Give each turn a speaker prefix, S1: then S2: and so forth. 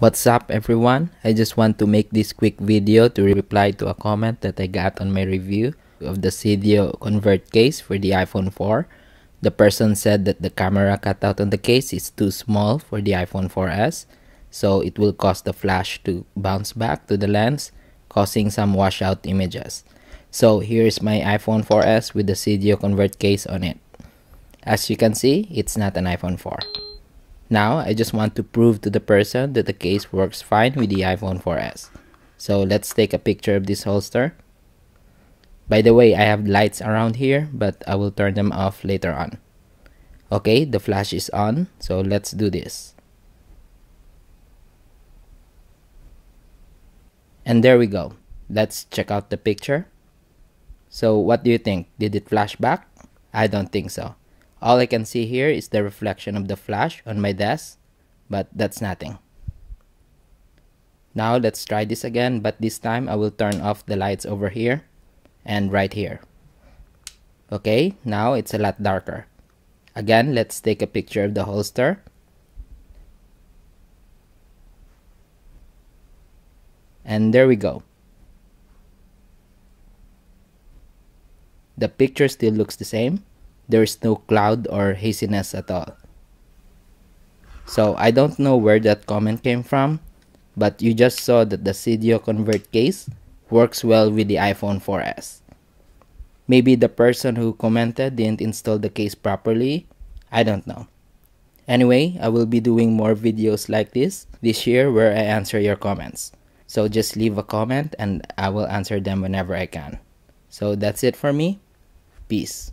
S1: What's up everyone? I just want to make this quick video to reply to a comment that I got on my review of the CDO convert case for the iPhone 4. The person said that the camera cutout on the case is too small for the iPhone 4S, so it will cause the flash to bounce back to the lens, causing some washout images. So here's my iPhone 4S with the CDO convert case on it. As you can see, it's not an iPhone 4. Now, I just want to prove to the person that the case works fine with the iPhone 4S. So let's take a picture of this holster. By the way, I have lights around here, but I will turn them off later on. Okay, the flash is on, so let's do this. And there we go. Let's check out the picture. So what do you think? Did it flash back? I don't think so. All I can see here is the reflection of the flash on my desk, but that's nothing. Now let's try this again, but this time I will turn off the lights over here and right here. Okay, now it's a lot darker. Again, let's take a picture of the holster. And there we go. The picture still looks the same, there is no cloud or haziness at all. So I don't know where that comment came from, but you just saw that the CDO convert case works well with the iPhone 4S. Maybe the person who commented didn't install the case properly, I don't know. Anyway, I will be doing more videos like this this year where I answer your comments. So just leave a comment and I will answer them whenever I can. So that's it for me. Peace.